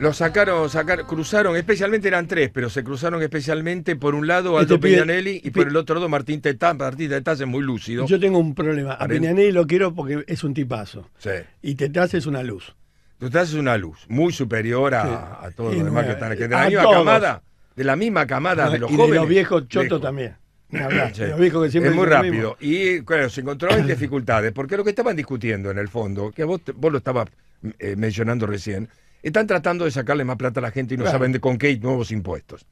Los sacaron, sacaron, cruzaron, especialmente eran tres, pero se cruzaron especialmente por un lado este Aldo este y por el otro lado Martín Tetás, Martín Tetaz es muy lúcido. Yo tengo un problema. A, Pignanelli lo quiero porque es un tipazo. Sí. Y Tetaz es una luz. Tetaz es una luz, muy superior a, todos los demás que están aquí. Eh, de la misma camada, de la misma camada, de los y jóvenes. De los viejos chotos también. los viejos que siempre es muy rápido. Y claro, se encontró en dificultades, porque lo que estaban discutiendo en el fondo, que vos, lo estabas mm, eh, mencionando recién, están tratando de sacarle más plata a la gente y no saben de con qué nuevos impuestos.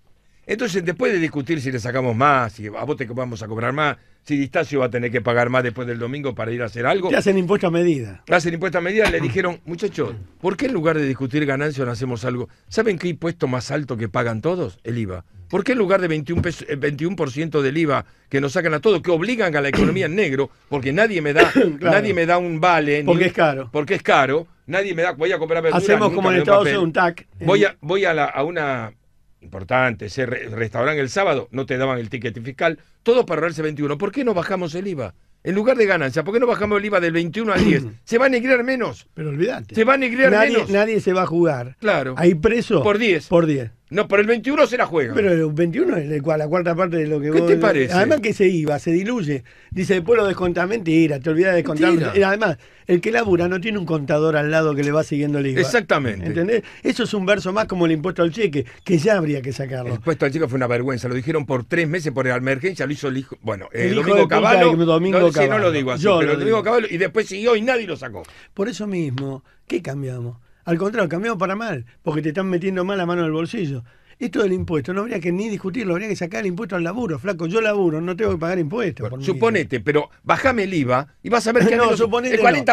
Entonces, después de discutir si le sacamos más, si a vos te vamos a cobrar más, si Distacio va a tener que pagar más después del domingo para ir a hacer algo. Le hacen impuesto a medida. Le hacen impuesto a medida, le dijeron, muchachos, ¿por qué en lugar de discutir ganancias no hacemos algo? ¿Saben qué impuesto más alto que pagan todos? El IVA. ¿Por qué en lugar de 21%, 21 eh, del IVA que nos sacan a todos, que obligan a la economía en negro, porque nadie me da, nadie me da un vale. Porque es caro. Porque es caro. Nadie me da, voy a comprar verduras. Hacemos como en Estados Unidos un TAC. Voy, a, voy a una importante, se restauran el sábado, no te daban el ticket fiscal, todo para el 21. ¿Por qué no bajamos el IVA? En lugar de ganancia, ¿por qué no bajamos el IVA del 21 al 10? se va a negrear menos. Pero olvidate. Se va a negrear menos. Nadie se va a jugar. Claro. Hay preso. Por 10. Por 10. No, pero el 21 se la juega. Pero el 21 es la cuarta parte de lo que vos... ¿Qué te parece? Además que se iba, se diluye. Dice, después lo descontás. Mentira, te olvidas de descontar... Además, el que labura no tiene un contador al lado que le va siguiendo el IVA. Exactamente. ¿Entendés? Eso es un verso más como el impuesto al cheque, que ya habría que sacarlo. El impuesto al cheque fue una vergüenza. Lo dijeron por tres meses por la emergencia, lo hizo el hijo... Bueno, eh, el Domingo Caballo. Domingo no lo digo así, pero lo Domingo Caballo. Y después siguió y nadie lo sacó. Por eso mismo, ¿qué cambiamos? Al contrario, cambiamos para mal, porque te están metiendo mal la mano en el bolsillo. Esto del impuesto no habría que ni discutirlo, habría que sacar el impuesto al laburo, flaco. Yo laburo, no tengo que pagar impuestos. suponete, pero bajame el IVA y vas a ver que no, el 40%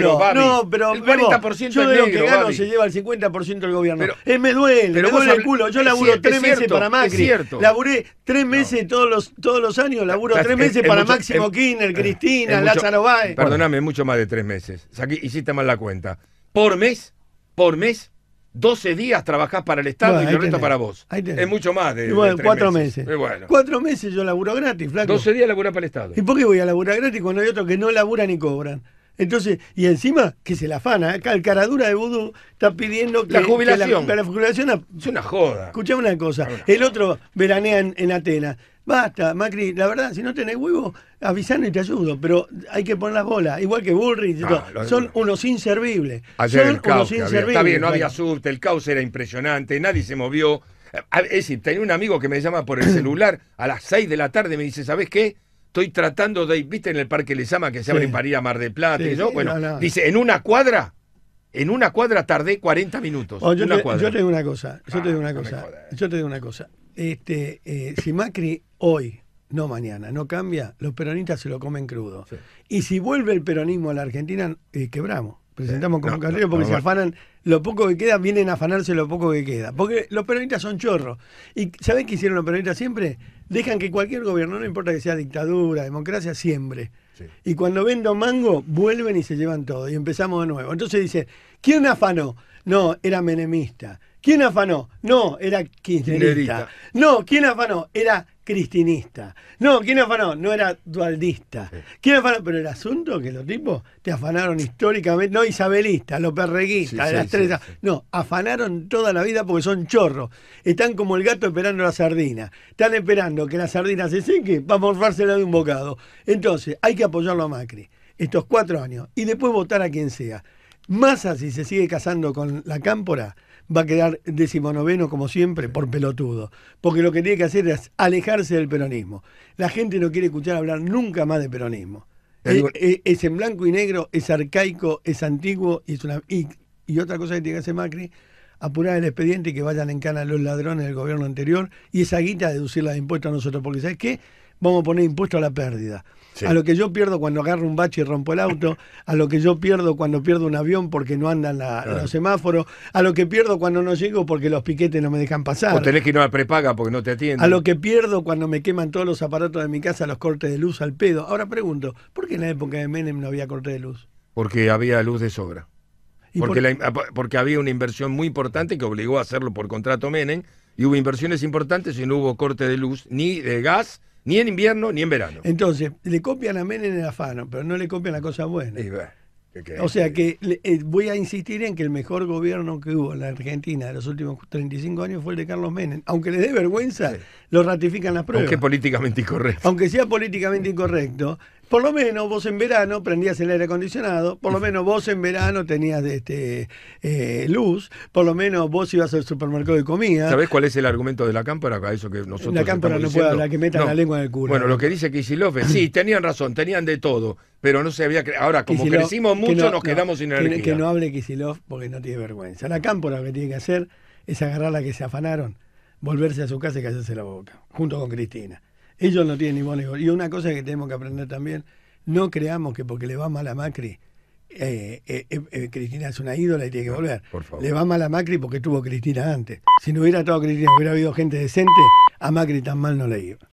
no. No, pero el 40% yo de lo que gano se lleva el 50% del gobierno. Eh, me duele, me duele el culo. Yo laburo tres meses para Macri. Cierto. Laburé tres meses todos los todos los años, laburo tres meses para Máximo Kirchner, Cristina, Lázaro Báez. Perdóname, mucho más de tres meses. hiciste mal la cuenta por mes, por mes, 12 días trabajás para el Estado y el resto para vos. Es mucho más de, bueno, cuatro meses. Cuatro meses yo laburo gratis, flaco. 12 días laburás para el Estado. ¿Y por qué voy a laburar gratis cuando hay otros que no laburan ni cobran? Entonces, y encima que se la afana, ¿eh? acá el caradura de vudú está pidiendo que la jubilación, la, jubilación es una joda. Escuchame una cosa, el otro veranea en, en Atenas, Basta, Macri, la verdad, si no tenés huevo, avisame y te ayudo, pero hay que poner las bolas, igual que Bullrich, son unos inservibles. Ayer el caos está bien, no había subte, el caos era impresionante, nadie se movió. Es decir, tenía un amigo que me llama por el celular a las 6 de la tarde me dice, ¿sabes qué? Estoy tratando de, viste en el parque Lezama que se abre sí. para a Mar de Plata bueno, dice, en una cuadra, en una cuadra tardé 40 minutos. Oh, yo, una cosa, yo te digo una cosa, yo te digo una ah, cosa este, eh, si Macri hoy, no mañana, no cambia, los peronistas se lo comen crudo. Y si vuelve el peronismo a la Argentina, eh, quebramos. Presentamos como un porque se afanan lo poco que queda, vienen a afanarse lo poco que queda. Porque los peronistas son chorros. ¿Y sabés qué hicieron los peronistas siempre? Dejan que cualquier gobierno, no importa que sea dictadura, democracia, siempre. Y cuando vendo mango, vuelven y se llevan todo. Y empezamos de nuevo. Entonces dice, ¿quién afanó? No, era menemista ¿Quién afanó? No, era kirchnerista. No, ¿quién afanó? Era cristinista. No, ¿quién afanó? No era dualdista. ¿Quién afanó? Pero el asunto que los tipos te afanaron históricamente, no isabelista, los perreguistas, las tres. no, afanaron toda la vida porque son chorros. Están como el gato esperando la sardina. Están esperando que la sardina se seque para morfársela de un bocado. Entonces, hay que apoyarlo a Macri estos cuatro años y después votar a quien sea. Massa, si se sigue casando con la cámpora, va a quedar decimonoveno como siempre por pelotudo. Porque lo que tiene que hacer es alejarse del peronismo. La gente no quiere escuchar hablar nunca más de peronismo. Es, eh, eh, en blanco y negro, es arcaico, es antiguo y es una... Y, otra cosa que tiene que hacer Macri, apurar el expediente y que vayan en cana los ladrones del gobierno anterior y esa guita deducirla de impuestos a nosotros. Porque, ¿sabes qué? vamos a poner impuesto a la pérdida. A lo que yo pierdo cuando agarro un bache y rompo el auto, a lo que yo pierdo cuando pierdo un avión porque no andan los semáforos, a lo que pierdo cuando no llego porque los piquetes no me dejan pasar. O tenés que ir a prepaga porque no te atienden. A lo que pierdo cuando me queman todos los aparatos de mi casa, los cortes de luz al pedo. Ahora pregunto, ¿por qué en la época de Menem no había corte de luz? Porque había luz de sobra. porque, ah, porque había una inversión muy importante que obligó a hacerlo por contrato Menem y hubo inversiones importantes y no hubo corte de luz ni de gas ni en invierno ni en verano. Entonces, le copian a Menem el afano, pero no le copian la cosa buena. o sea que eh, voy a insistir en que el mejor gobierno que hubo en la Argentina de los últimos 35 años fue el de Carlos Menem. Aunque le dé vergüenza, lo ratifican las pruebas. Aunque políticamente incorrecto. Aunque sea políticamente incorrecto, por lo menos vos en verano prendías el aire acondicionado, por lo menos vos en verano tenías este, eh, luz, por lo menos vos ibas al supermercado y comías. ¿Sabés cuál es el argumento de la cámpora? Eso que nosotros la cámpora no puede hablar, que metan la lengua en el culo. Bueno, lo que dice Kisilov es, sí, tenían razón, tenían de todo, pero no se había... Ahora, como crecimos mucho, nos quedamos sin energía. Que no hable Kisilov porque no tiene vergüenza. La cámpora lo que tiene que hacer es agarrar la que se afanaron, volverse a su casa y callarse la boca, junto con Cristina. Ellos no tienen ni bueno, Y una cosa que tenemos que aprender también, no creamos que porque le va mal a Macri, eh, eh, eh, Cristina es una ídola y tiene que volver. Le va mal a Macri porque tuvo Cristina antes. Si no hubiera estado Cristina, hubiera habido gente decente, a Macri tan mal no le iba.